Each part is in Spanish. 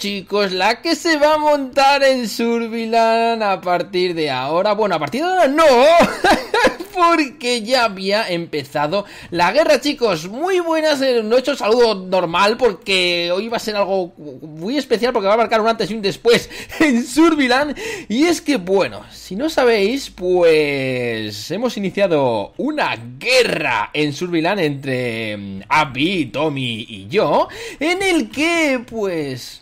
chicos, la que se va a montar en Survilan a partir de ahora. Bueno, a partir de ahora no. porque ya había empezado la guerra, chicos. Muy buenas, eh, no he hecho saludo normal porque hoy va a ser algo muy especial porque va a marcar un antes y un después en Survilan. Y es que, bueno, si no sabéis, pues hemos iniciado una guerra en Survilan entre mm, Abby, Tommy y yo, en el que, pues...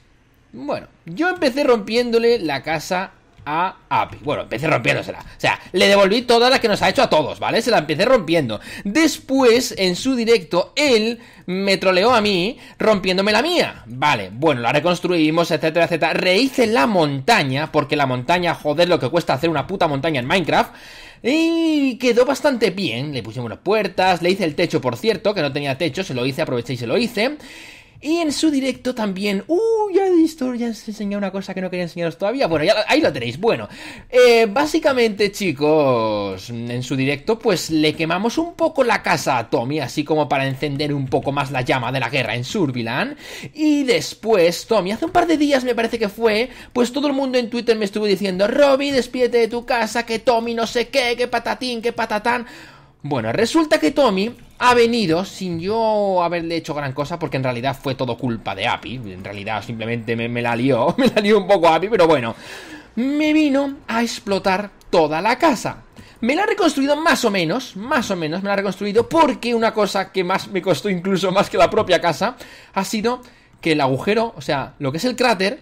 Bueno, yo empecé rompiéndole la casa a Api. Bueno, empecé rompiéndosela. O sea, le devolví toda la que nos ha hecho a todos, ¿vale? Se la empecé rompiendo. Después, en su directo, él me troleó a mí rompiéndome la mía. Vale, bueno, la reconstruimos, etcétera, etcétera. Rehice la montaña, porque la montaña, joder, lo que cuesta hacer una puta montaña en Minecraft. Y quedó bastante bien. Le pusimos las puertas, le hice el techo, por cierto, que no tenía techo, se lo hice, aproveché y se lo hice. Y en su directo también. ¡Uh! Ya visto, ya os enseñé una cosa que no quería enseñaros todavía. Bueno, ahí lo tenéis. Bueno, eh, básicamente, chicos, en su directo, pues le quemamos un poco la casa a Tommy, así como para encender un poco más la llama de la guerra en Survilan. Y después, Tommy, hace un par de días me parece que fue, pues todo el mundo en Twitter me estuvo diciendo: Robby, despídete de tu casa, que Tommy no sé qué, que patatín, que patatán. Bueno, resulta que Tommy ha venido sin yo haberle hecho gran cosa, porque en realidad fue todo culpa de Api. En realidad simplemente me, la lió, me la lió un poco Api, pero bueno. Me vino a explotar toda la casa. Me la ha reconstruido más o menos, más o menos me la ha reconstruido porque una cosa que más me costó incluso más que la propia casa ha sido que el agujero, o sea, lo que es el cráter,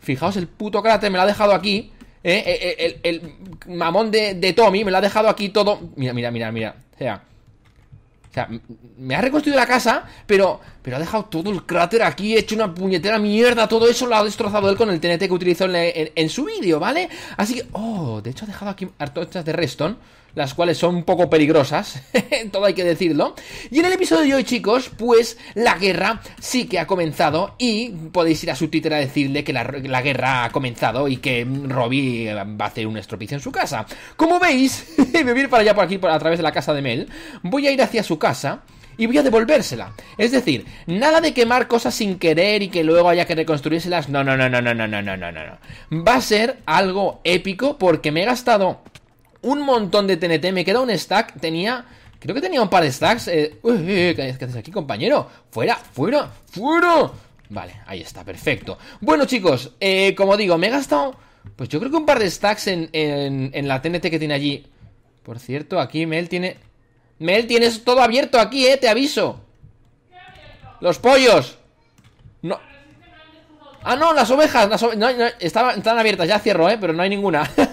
fijaos el puto cráter, me lo ha dejado aquí, eh, eh, eh el, el, mamón de, Tommy me lo ha dejado aquí todo. Mira, mira, mira, mira. O sea, o sea, me ha reconstruido la casa, pero, pero ha dejado todo el cráter aquí, He hecho una puñetera mierda, todo eso lo ha destrozado él con el TNT que utilizó en, su vídeo, ¿vale? Así que, oh, de hecho ha dejado aquí artochas de Reston, las cuales son un poco peligrosas, todo hay que decirlo. Y en el episodio de hoy, chicos, pues la guerra sí que ha comenzado y podéis ir a su Twitter a decirle que la, guerra ha comenzado y que Robbie eh, va a hacer un estropicio en su casa. Como veis, voy a ir para allá por aquí, a través de la casa de Mel, voy a ir hacia su casa y voy a devolvérsela. Es decir, nada de quemar cosas sin querer y que luego haya que reconstruírselas. No, no, no, no, no, no, no, no, no, no. Va a ser algo épico porque me he gastado un montón de TNT. Me queda un stack. Tenía... Creo que tenía un par de stacks. Eh, uy, ¿Qué haces aquí, compañero? Fuera, fuera, fuera. Vale, ahí está, perfecto. Bueno, chicos, eh, como digo, me he gastado... Pues yo creo que un par de stacks en, en, en la TNT que tiene allí. Por cierto, aquí Mel tiene... Mel, tienes todo abierto aquí, eh, te aviso. Los pollos. No. Ah, no, las ovejas. Las no, abiertas, ya cierro, eh, pero no hay ninguna.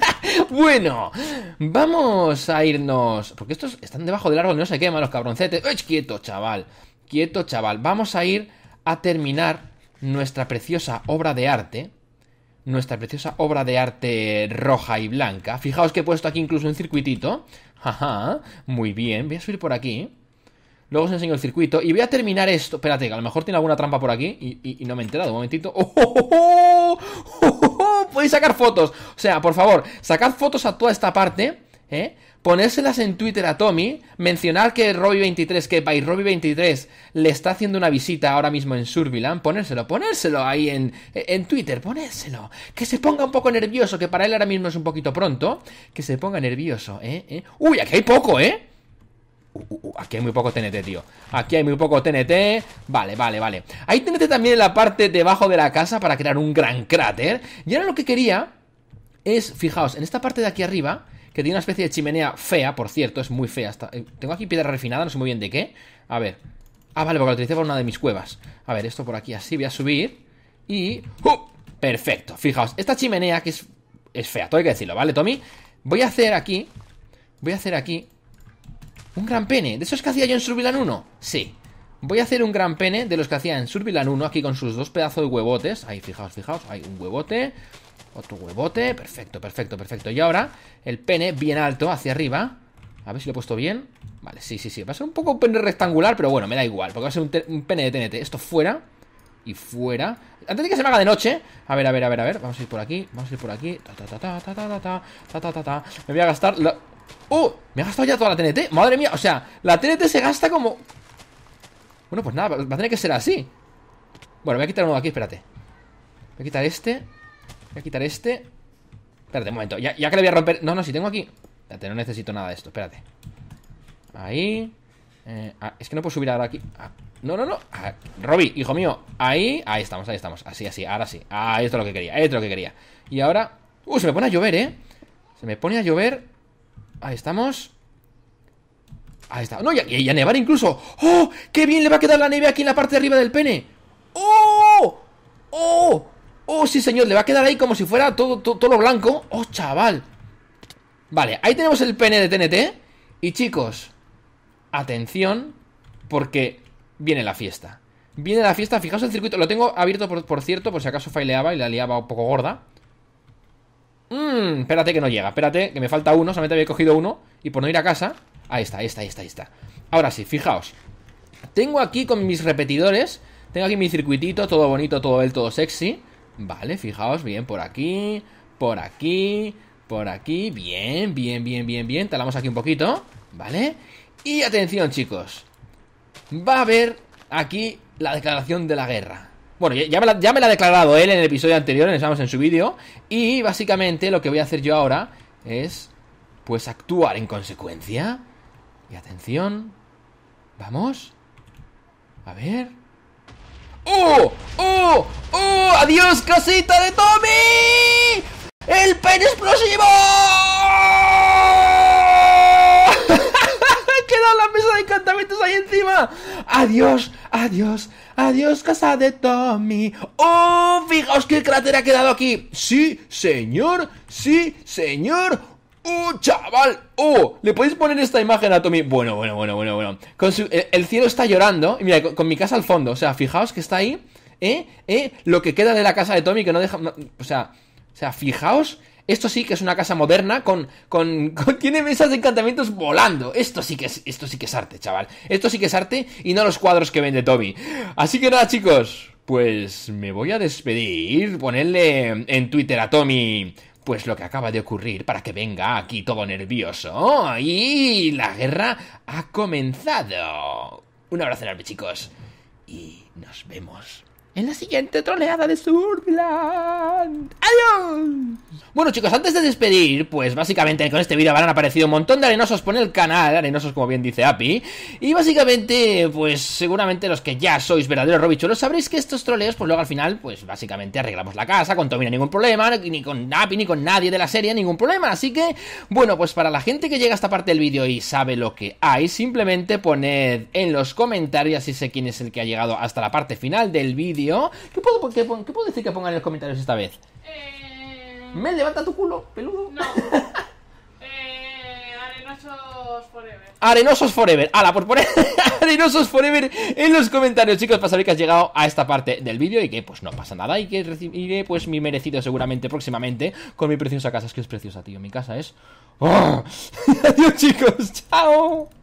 Bueno, vamos a irnos. Porque estos están debajo del árbol, no se queman los cabroncetes. ¡Ech, quieto, chaval! Quieto, chaval. Vamos a ir a terminar nuestra preciosa obra de arte. Nuestra preciosa obra de arte roja y blanca. Fijaos que he puesto aquí incluso un circuitito. muy bien. Voy a subir por aquí. Luego os enseño el circuito. Y voy a terminar esto. Espérate, que a lo mejor tiene alguna trampa por aquí. Y, no me he enterado. Un momentito. ¡Oh, oh, oh! oh! podéis sacar fotos. O sea, por favor, sacad fotos a toda esta parte, ¿eh? ponérselas en Twitter a Tommy, mencionar que Robbie23, que by Robbie23 le está haciendo una visita ahora mismo en Surbilan, ponérselo, ponérselo ahí en, en Twitter, ponérselo, que se ponga un poco nervioso, que para él ahora mismo es un poquito pronto, que se ponga nervioso, ¿eh? ¿Eh? Uy, aquí hay poco, ¿eh? Aquí hay muy poco TNT, tío Aquí hay muy poco TNT Vale, vale, vale Ahí TNT también en la parte debajo de la casa Para crear un gran cráter Y ahora lo que quería es, fijaos, en esta parte de aquí arriba Que tiene una especie de chimenea fea, por cierto Es muy fea eh, Tengo aquí piedra refinada, no sé muy bien de qué A ver Ah, vale, porque lo utilicé para una de mis cuevas A ver, esto por aquí así, voy a subir Y... ¡Uh! Perfecto, fijaos, esta chimenea que es, es fea, todo que decirlo, ¿vale, Tommy? Voy a hacer aquí, voy a hacer aquí un gran pene, de esos que hacía yo en Survilan 1 Sí, voy a hacer un gran pene De los que hacía en Survilan 1, aquí con sus dos pedazos de huevotes Ahí, fijaos, fijaos, hay un huevote Otro huevote, perfecto, perfecto, perfecto Y ahora, el pene bien alto hacia arriba A ver si lo he puesto bien Vale, sí, sí, sí, va a ser un poco un pene rectangular Pero bueno, me da igual, porque va a ser un, pene de TNT Esto fuera, y fuera. Antes de que se me haga de noche. A ver, a ver, a ver, a ver. Vamos a ir por aquí. Vamos a ir por aquí. Ta, ta, ta, ta, ta, ta, ta, ta, ta, ta, Me voy a gastar. ¡Oh! Me ha gastado ya toda la TNT Madre mía, o sea, la TNT se gasta como... Bueno, pues nada, va a tener que ser así Bueno, voy a quitar uno de aquí, espérate Voy a quitar este Voy a quitar este Espérate, un momento, ya, ya que le voy a romper... No, no, si tengo aquí... Espérate, no necesito nada de esto, espérate Ahí eh, ah, Es que no puedo subir ahora aquí ah, No, no, no ah, Robby, hijo mío Ahí, ahí estamos, ahí estamos Así, así, ahora sí Ah, esto es lo que quería, esto es lo que quería Y ahora... Uh, se me pone a llover, eh Se me pone a llover Ahí estamos. Ahí está. No, y a, nevar incluso. ¡Oh! ¡Qué bien le va a quedar la nieve aquí en la parte de arriba del pene! ¡Oh! ¡Oh! ¡Oh, sí, señor! Le va a quedar ahí como si fuera todo, todo, lo blanco. ¡Oh, chaval! Vale, ahí tenemos el pene de TNT. Y chicos, atención, porque viene la fiesta. Viene la fiesta, fijaos el circuito. Lo tengo abierto, por, cierto, por si acaso faileaba y la liaba un poco gorda. Mmm, espérate que no llega, espérate, que me falta uno, solamente había cogido uno Y por no ir a casa, ahí está, ahí está, ahí está, está Ahora sí, fijaos Tengo aquí con mis repetidores Tengo aquí mi circuitito, todo bonito, todo él, todo sexy Vale, fijaos, bien, por aquí Por aquí Por aquí, bien, bien, bien, bien, bien Talamos aquí un poquito, ¿vale? Y atención, chicos Va a haber aquí la declaración de la guerra bueno, ya me, la, ha declarado él en el episodio anterior, en en su vídeo. Y básicamente lo que voy a hacer yo ahora es, pues, actuar en consecuencia. Y atención. Vamos. A ver. ¡Oh! ¡Oh! ¡Oh! ¡Adiós, casita de Tommy! ¡El pen explosivo! encima. Adiós, adiós, adiós, casa de Tommy. ¡Oh! Fijaos qué cráter ha quedado aquí. Sí, señor, sí, señor. Oh, chaval! oh ¿Le podéis poner esta imagen a Tommy? Bueno, bueno, bueno, bueno, bueno. Con eh, el, cielo está llorando. Y mira, con, mi casa al fondo. O sea, fijaos que está ahí. ¿Eh? ¿Eh? Lo que queda de la casa de Tommy que no deja. o sea. O sea, fijaos esto sí que es una casa moderna con, con, tiene mesas de encantamientos volando. Esto sí que es esto sí que es arte, chaval. Esto sí que es arte y no los cuadros que vende Toby. Así que nada, chicos, pues me voy a despedir, ponerle en Twitter a Tommy pues lo que acaba de ocurrir para que venga aquí todo nervioso y la guerra ha comenzado. Un abrazo enorme, chicos, y nos vemos en la siguiente troleada de Surfland. ¡Adiós! Bueno chicos, antes de despedir, pues básicamente con este vídeo habrán aparecido un montón de arenosos por el canal, arenosos como bien dice Api, y básicamente, pues seguramente los que ya sois verdaderos lo sabréis que estos troleos, pues luego al final, pues básicamente arreglamos la casa, con hay ningún problema, ni con Api, ni con nadie de la serie, ningún problema, así que, bueno, pues para la gente que llega a esta parte del vídeo y sabe lo que hay, simplemente poned en los comentarios, así sé quién es el que ha llegado hasta la parte final del vídeo, ¿Qué puedo, decir que pongan en los comentarios esta vez? Eh... Me levanta tu culo, peludo. No. Eh, arenosos Forever. Arenosos Forever. Ala, por poner Arenosos Forever en los comentarios, chicos, para saber que has llegado a esta parte del vídeo y que pues no pasa nada y que recibiré pues mi merecido seguramente próximamente con mi preciosa casa. Es que es preciosa, tío. Mi casa es... ¡oh! Adiós, chicos. Chao.